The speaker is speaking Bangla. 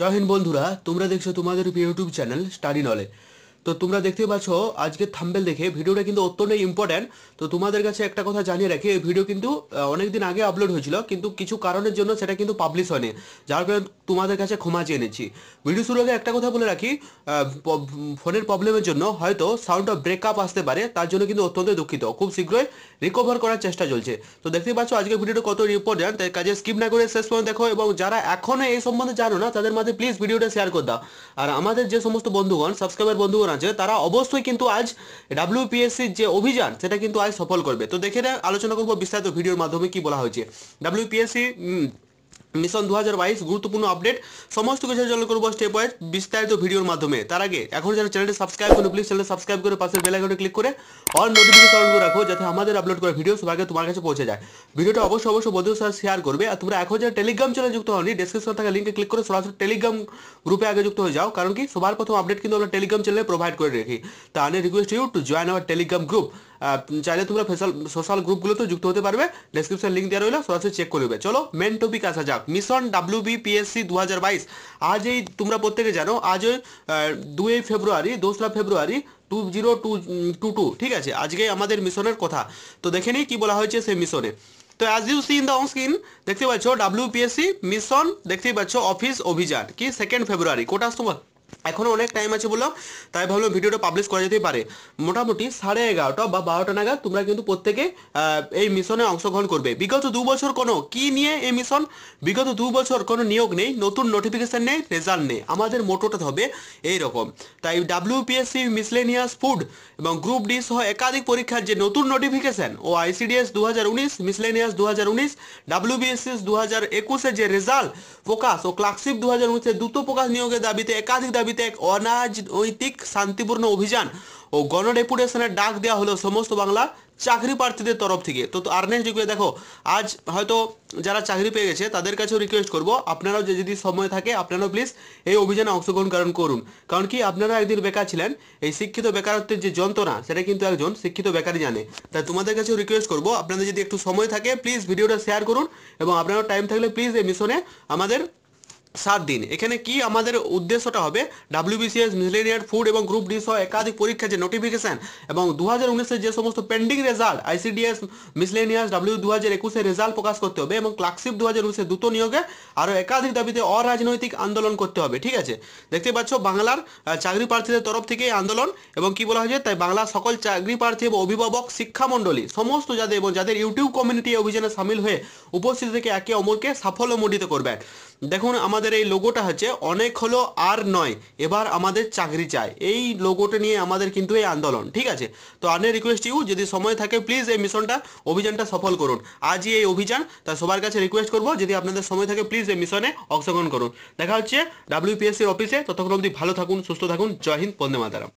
জয় হিন্দ বন্ধুরা তোমরা দেখছো তোমাদের ইউটিউব চ্যানেল স্টাডি নলেজ তো তোমরা দেখতে পাচ্ছ আজকে থাম্বেল দেখে ভিডিওটা কিন্তু অত্যন্ত ইম্পর্ট্যান্ট তো তোমাদের কাছে একটা কথা জানিয়ে রাখি এই ভিডিও কিন্তু অনেকদিন আগে আপলোড হয়েছিল কিন্তু কিছু কারণের জন্য সেটা কিন্তু পাবলিশ হয়নি যার কারণে তোমাদের কাছে ক্ষমা চেয়ে নিচ্ছি ভিডিও শুরু আগে একটা কথা বলে রাখি ফোনের প্রবলেমের জন্য হয়তো সাউন্ডটা ব্রেকআপ আসতে পারে তার জন্য কিন্তু অত্যন্ত দুঃখিত খুব শীঘ্রই রিকভার করার চেষ্টা চলছে তো দেখতে পাচ্ছ আজকে ভিডিওটা কত ইম্পর্ট্যান্ট তাই কাজে স্কিপ না করে শেষ পর্যন্ত দেখো এবং যারা এখনও এই সম্বন্ধে জানো না তাদের মাঝে প্লিজ ভিডিওটা শেয়ার করে দাও আর আমাদের যে সমস্ত বন্ধুগণ সাবস্ক্রাইবার বন্ধুগণ যে তারা অবশ্যই কিন্তু আজ ডাব্লিউপিএসসির যে অভিযান সেটা কিন্তু আজ সফল করবে তো দেখে আলোচনা করবো বিস্তারিত ভিডিওর মাধ্যমে কি বলা হয়েছে ডাব্লিউপিএসসি মিশন দু হাজার বাইশ গুরুত্বপূর্ণ আপডেট সমস্ত কিছু জন্য করবো স্টেপ ওয়াইজ বিস্তারিত ভিডিওর মাধ্যমে তার আগে এখন যারা চ্যানেলটি সাবস্ক্রাইব করুন প্লিজ চ্যানেল সাবস্ক্রাইব করে পাশে বেল আইকনে ক্লিক করে অল নোটিফিকেশন অন করে রাখো যাতে আমাদের আপলোড করা ভিডিও সবার আগে তোমার কাছে পৌঁছে যায় ভিডিওটা অবশ্যই অবশ্যই বন্ধুদের সাথে শেয়ার করবে আর তোমরা এখন যারা টেলিগ্রাম চ্যানেল যুক্ত হওনি ডেসক্রিপশন থাকা লিঙ্কে ক্লিক করে সরাসরি টেলিগ্রাম গ্রুপে আগে যুক্ত হয়ে যাও কারণ কি সবার প্রথম আপডেট কিন্তু আমরা টেলিগ্রাম চ্যানেলে প্রোভাইড করে রাখি তা আনে request you to join our Telegram group চাইলে তোমরা সোশ্যাল গ্রুপগুলোতেও যুক্ত হতে পারবে ডেসক্রিপশন লিঙ্ক দেওয়া রইলো সরাসরি চেক করে নেবে চলো মেন টপিক আসা যাক মিশন ডাব্লিউ বিপিএসসি দু হাজার বাইশ আজ এই তোমরা প্রত্যেকে জানো আজ দুই ফেব্রুয়ারি দোসরা ফেব্রুয়ারি two zero two two two ঠিক আছে আজকে আমাদের মিশনের কথা তো দেখে নিই কী বলা হয়েছে সেই মিশনে তো as you see in the on screen দেখতে পাচ্ছ সি মিশন দেখতেই পাচ্ছ অফিস অভিযান কি সেকেন্ড ফেব্রুয়ারি কোটা সময় এখনও অনেক টাইম আছে বললাম তাই ভাবলাম ভিডিওটা পাবলিশ করা যেতেই পারে মোটামুটি সাড়ে এগারোটা বা বারোটা নাগাদ তোমরা কিন্তু প্রত্যেকে এই মিশনে অংশগ্রহণ করবে বিগত দু বছর কোনো কি নিয়ে এই মিশন বিগত দু বছর কোনো নিয়োগ নেই নতুন নোটিফিকেশন নেই রেজাল্ট নেই আমাদের মোটোটা হবে এই রকম তাই ডাব্লিউপিএসসি মিসলেনিয়াস ফুড এবং গ্রুপ ডি সহ একাধিক পরীক্ষার যে নতুন নোটিফিকেশন ও আইসিডিএস দু হাজার উনিশ মিসলেনিয়াস দু হাজার উনিশ ডাব্লিউবিএসএস দু হাজার একুশের যে রেজাল্ট প্রকাশ ও ক্লার্কশিপ দু হাজার উনিশের দ্রুত প্রকাশ নিয়োগের দাবিতে একাধিক দাবি দাবিতে এক অনাজনৈতিক শান্তিপূর্ণ অভিযান ও গণডেপুটেশনের ডাক দেওয়া হলো সমস্ত বাংলা চাকরি প্রার্থীদের তরফ থেকে তো আর্নেস্ট যুগে দেখো আজ হয়তো যারা চাকরি পেয়ে গেছে তাদের কাছেও রিকোয়েস্ট করব আপনারাও যে যদি সময় থাকে আপনারাও প্লিজ এই অভিযানে অংশগ্রহণ কারণ করুন কারণ কি আপনারা একদিন বেকার ছিলেন এই শিক্ষিত বেকারত্বের যে যন্ত্রণা সেটা কিন্তু একজন শিক্ষিত বেকারই জানে তাই তোমাদের কাছেও রিকোয়েস্ট করব আপনাদের যদি একটু সময় থাকে প্লিজ ভিডিওটা শেয়ার করুন এবং আপনারা টাইম থাকলে প্লিজ এই মিশনে আমাদের সাত দিন এখানে কি আমাদের উদ্দেশ্যটা হবে ডাব্লিউবিসিএস মিসলেনিয়ার ফুড এবং গ্রুপ ডি সহ একাধিক পরীক্ষার যে নোটিফিকেশন এবং দু হাজার যে সমস্ত pending result ICDS miscellaneous W দু হাজার একুশে রেজাল্ট প্রকাশ করতে হবে এবং ক্লার্কশিপ দু হাজার উনিশে দ্রুত নিয়োগে আরও একাধিক দাবিতে অরাজনৈতিক আন্দোলন করতে হবে ঠিক আছে দেখতে পাচ্ছ বাংলার চাকরি প্রার্থীদের তরফ থেকে আন্দোলন এবং কি বলা হয়েছে তাই বাংলার সকল চাকরি প্রার্থী এবং অভিভাবক শিক্ষামণ্ডলী সমস্ত যাদের এবং যাদের ইউটিউব কমিউনিটি অভিযানে সামিল হয়ে উপস্থিত থেকে একে অমরকে সাফল্যমণ্ডিত করবেন দেখুন আমাদের এই লোগোটা হচ্ছে অনেক হলো আর নয় এবার আমাদের চাকরি চাই এই লোগোটা নিয়ে আমাদের কিন্তু এই আন্দোলন ঠিক আছে তো আনে রিকোয়েস্ট ইউ যদি সময় থাকে প্লিজ এই মিশনটা অভিযানটা সফল করুন আজই এই অভিযান তা সবার কাছে রিকোয়েস্ট করবো যদি আপনাদের সময় থাকে প্লিজ এই মিশনে অংশগ্রহণ করুন দেখা হচ্ছে ডাব্লিউপিএসসির অফিসে ততক্ষণ অবধি ভালো থাকুন সুস্থ থাকুন জয় হিন্দ বন্দে মাতারাম